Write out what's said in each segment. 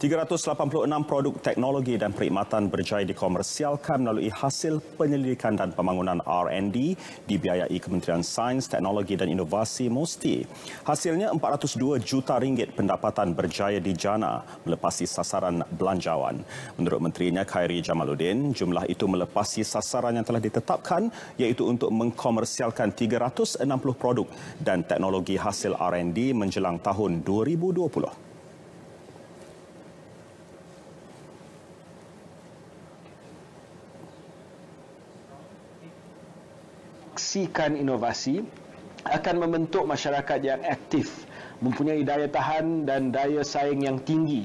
386 produk teknologi dan perkhidmatan berjaya dikomersialkan melalui hasil penyelidikan dan pembangunan R&D dibiayai Kementerian Sains, Teknologi dan Inovasi Musti. Hasilnya 402 juta ringgit pendapatan berjaya dijana melepasi sasaran belanjawan. Menurut menterinya Khairi Jamaluddin, jumlah itu melepasi sasaran yang telah ditetapkan iaitu untuk mengkomersialkan 360 produk dan teknologi hasil R&D menjelang tahun 2020. menyaksikan inovasi akan membentuk masyarakat yang aktif mempunyai daya tahan dan daya saing yang tinggi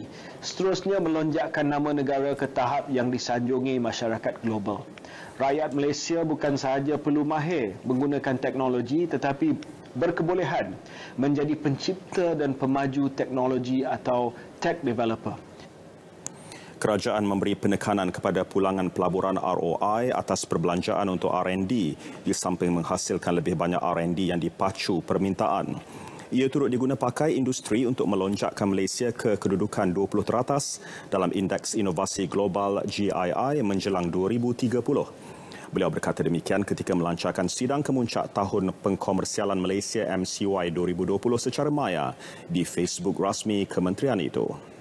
seterusnya melonjakkan nama negara ke tahap yang disanjungi masyarakat global rakyat Malaysia bukan sahaja perlu mahir menggunakan teknologi tetapi berkebolehan menjadi pencipta dan pemaju teknologi atau tech developer kerajaan memberi penekanan kepada pulangan pelaburan ROI atas perbelanjaan untuk R&D di samping menghasilkan lebih banyak R&D yang dipacu permintaan. Ia turut diguna pakai industri untuk melonjakkan Malaysia ke kedudukan 20 teratas dalam Indeks Inovasi Global GII menjelang 2030. Beliau berkata demikian ketika melancarkan sidang kemuncak tahun pengkomersialan Malaysia MCY 2020 secara maya di Facebook rasmi kementerian itu.